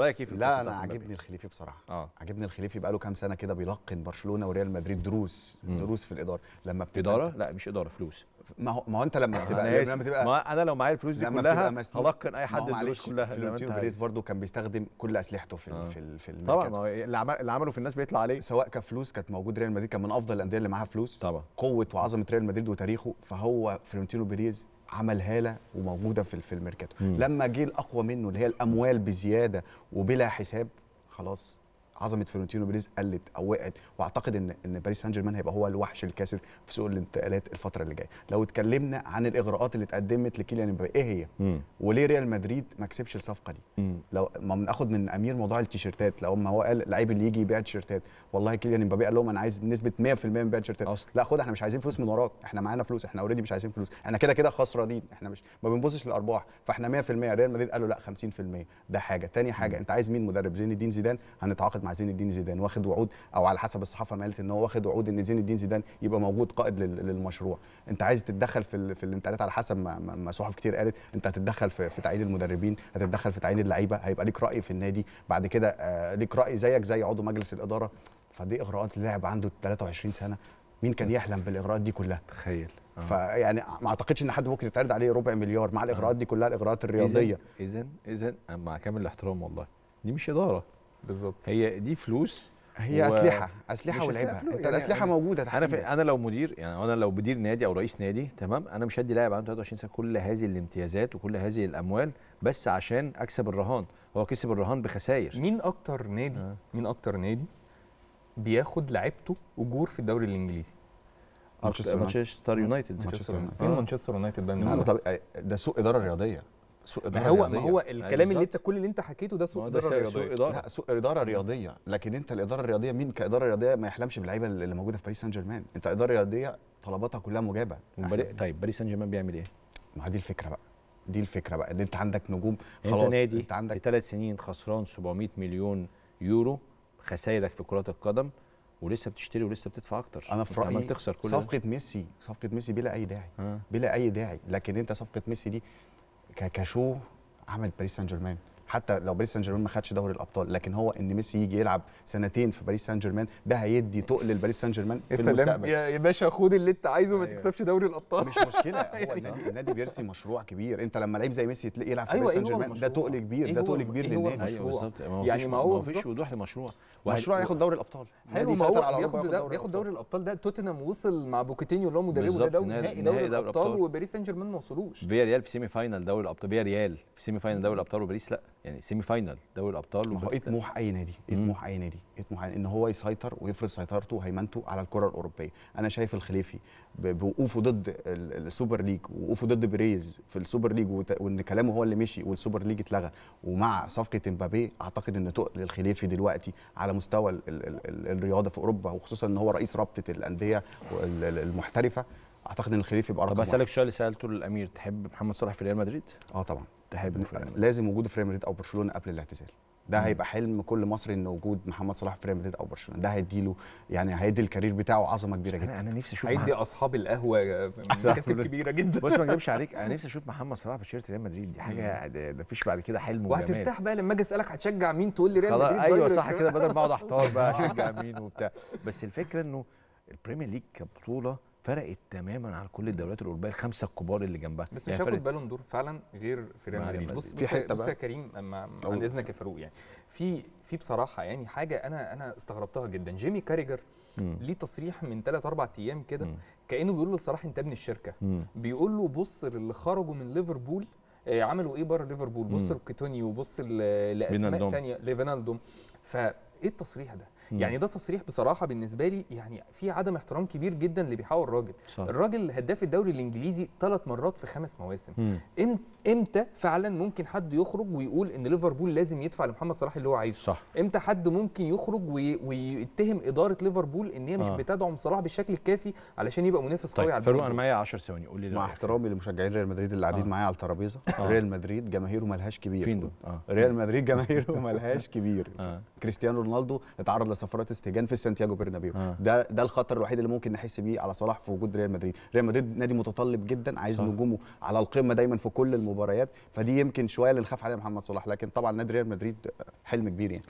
رايك ايه في لا انا عاجبني الخليفي بصراحه آه. عاجبني الخليفي بقاله كام سنه كده بيلقن برشلونه وريال مدريد دروس مم. دروس في الاداره لما بتبقى اداره لا مش اداره فلوس ما هو ما هو انت لما بتبقى لما بتبقى ما انا لو معايا الفلوس دي كلها هلقن اي حد الدروس كلها فلورنتينو بيريز برضه كان بيستخدم كل اسلحته في آه. في في طبعا ما اللي عمله في الناس بيطلع عليه سواء كفلوس كانت موجود ريال مدريد كان من افضل الانديه اللي معاها فلوس طبعا قوه وعظمه ريال مدريد وتاريخه فهو فلورنتينو بيريز عملها لها وموجوده في في الميركاتو لما جه الاقوى منه اللي هي الاموال بزياده وبلا حساب خلاص عظمه فلورنتينو بيريز قلت او وقعت واعتقد ان ان باريس سان جيرمان هيبقى هو الوحش الكاسر في سوق الانتقالات الفتره اللي جايه لو اتكلمنا عن الاغراءات اللي اتقدمت لكيليان امبابي ايه هي مم. وليه ريال مدريد ما كسبش الصفقه دي مم. لو ما بناخد من امير موضوع التيشيرتات لو ما هو قال اللعيب اللي يجي يبيع تيشيرتات والله كيليان امبابي قال لهم انا عايز نسبه 100% من بيع التيشيرتات لا خد احنا مش عايزين فلوس من وراك احنا معانا فلوس احنا اوريدي مش عايزين فلوس احنا كده كده خسرانين احنا مش ما بنبصش للارباح فاحنا 100% ريال مدريد قالوا لا 50% ده حاجه تاني حاجه مم. انت عايز مين مدرب زين الدين زيدان هنتعاقد مع زين الدين زيدان واخد وعود او على حسب الصحافه ما قالت ان هو واخد وعود ان زين الدين زيدان يبقى موجود قائد للمشروع انت عايز تتدخل في في الانتقالات على حسب ما, ما صحف كتير قالت انت هتتدخل في, في تعيين المدربين هتتدخل في تعيين اللعيبه هيبقى ليك راي في النادي بعد كده آه، ليك راي زيك زي عضو مجلس الاداره فدي اغراءات للاعب عنده 23 سنه مين كان يحلم بالاغراءات دي كلها تخيل آه. فيعني ما اعتقدش ان حد ممكن يتعرض عليه ربع مليار مع الاغراءات آه. دي كلها الاغراءات الرياضيه اذا اذا مع كامل الاحترام والله دي مش اداره بالظبط هي دي فلوس هي و... اسلحه اسلحه ولعبها انت يعني الاسلحه يعني موجوده تحت انا في... انا لو مدير يعني انا لو مدير نادي او رئيس نادي تمام انا مش هدي لاعب عنده 23 سنه كل هذه الامتيازات وكل هذه الاموال بس عشان اكسب الرهان هو كسب الرهان بخسائر مين اكتر نادي آه. مين اكتر نادي بياخد لعيبته اجور في الدوري الانجليزي مانشستر يونايتد مانشستر يونايتد فين مانشستر يونايتد ده آه. آه، ده سوء اداره رياضيه سوء اداره ما هو رياضيه ما هو الكلام اللي انت كل اللي انت حكيته ده سوء اداره رياضيه سوء اداره لا سوء اداره رياضيه لكن انت الاداره الرياضيه مين كاداره رياضيه ما يحلمش باللعيبه اللي موجوده في باريس سان جيرمان انت اداره رياضيه طلباتها كلها مجابه بري... طيب باريس سان جيرمان بيعمل ايه ما دي الفكره بقى دي الفكره بقى ان انت عندك نجوم خلاص انت نادي انت عندك في ثلاث سنين خسران 700 مليون يورو خسائرك في كره القدم ولسه بتشتري ولسه بتدفع اكتر انا في رايي تخسر كل صفقه ده. ميسي صفقه ميسي بلا اي داعي بلا اي داعي لكن انت صفقه ميسي دي كشو عمل باريس سان جيرمان حتى لو باريس سان جيرمان ما خدش دوري الابطال لكن هو ان ميسي يجي يلعب سنتين في باريس سان جيرمان ده هيدي تقل لباريس سان جيرمان في المستقبل يا باشا خد اللي انت عايزه ما أيوة. تكسبش دوري الابطال مش مشكله هو النادي النادي بيرسي مشروع كبير انت لما لعيب زي ميسي يلعب في أيوة، باريس إيه سان جيرمان ده تقل كبير إيه ده تقل كبير إيه للنادي يعني ما هو يعني فيش وضوح لمشروع مشروع ياخد دوري الابطال حلو ما هو بياخد ياخد دوري الابطال ده توتنهام وصل مع بوكيتينيو اللي هو مدربه ده دوري نهائي دوري الابطال وباريس سان جيرمان ما وصلوش فيا ريال في سيمي فاينال دوري الابطال فيا ريال في سيمي فاينال دوري الابطال وباريس لا يعني سيمي فاينل دوري الابطال هو ايه طموح اي نادي ايه طموح اي نادي ايه طموح ان هو يسيطر ويفرض سيطرته وهيمنته على الكره الاوروبيه انا شايف الخليفي بوقوفه ضد السوبر ليج ووقوفه ضد بريز في السوبر ليج وان كلامه هو اللي مشي والسوبر ليج اتلغى ومع صفقه امبابي اعتقد ان تقل الخليفي دلوقتي على مستوى الـ الـ الـ الرياضه في اوروبا وخصوصا ان هو رئيس رابطه الانديه المحترفه اعتقد ان الخليفي يبقى رقم طب اسالك سؤال سالته للامير تحب محمد صلاح في ريال مدريد؟ اه طبعا هيبقى لازم وجود فريم مدريد او برشلونه قبل الاعتزال ده هيبقى حلم كل مصري ان وجود محمد صلاح في ريال مدريد او برشلونه ده هيدي له يعني هيدي الكارير بتاعه عظمه كبيره جدا انا, نفسي اشوف هيدي اصحاب القهوه مكاسب كبيره جدا بص ما اكذبش عليك انا نفسي اشوف محمد صلاح في تيشيرت ريال مدريد دي حاجه ما فيش بعد كده حلم وهترتاح بقى لما اجي اسالك هتشجع مين تقول لي ريال مدريد ايوه صح كده بدل ما اقعد احتار بقى اشجع مين وبتاع بس الفكره انه البريمير ليج كبطوله فرقت تماما عن كل الدوريات الاوروبيه الخمسه الكبار اللي جنبها بس يعني مش هياخد بالون دور فعلا غير في ريال مدريد بص في حته بص يا كريم عند اذنك يا فاروق يعني في في بصراحه يعني حاجه انا انا استغربتها جدا جيمي كاريجر ليه تصريح من 3 4 ايام كده كانه بيقول له صلاح انت ابن الشركه بيقول له بص للي خرجوا من ليفربول آه، عملوا ايه بره ليفربول بص لكيتونيو بص لاسماء ثانيه لفينالدوم ف ايه التصريح ده؟ مم. يعني ده تصريح بصراحه بالنسبه لي يعني في عدم احترام كبير جدا اللي بيحاول الراجل صح. الراجل هداف الدوري الانجليزي ثلاث مرات في خمس مواسم امتى امتى فعلا ممكن حد يخرج ويقول ان ليفربول لازم يدفع لمحمد صلاح اللي هو عايزه صح. امتى حد ممكن يخرج وي... ويتهم اداره ليفربول ان هي مش آه. بتدعم صلاح بالشكل الكافي علشان يبقى منافس طيب قوي على فاروق انا معايا 10 ثواني قول لي مع احترامي لمشجعين ريال مدريد اللي قاعدين آه. معايا على الترابيزه آه. ريال مدريد جماهيره ملهاش كبير فين آه. ريال مدريد جماهيره ملهاش كبير آه. كريستيانو رونالدو اتعرض لسفرات استهجان في سانتياغو برنابيو آه. ده ده الخطر الوحيد اللي ممكن نحس بيه على صلاح في وجود ريال مدريد ريال مدريد نادي متطلب جدا عايز صح. نجومه على القمه دايما في كل المباريات فدي يمكن شويه اللي نخاف عليها محمد صلاح لكن طبعا نادي ريال مدريد حلم كبير يعني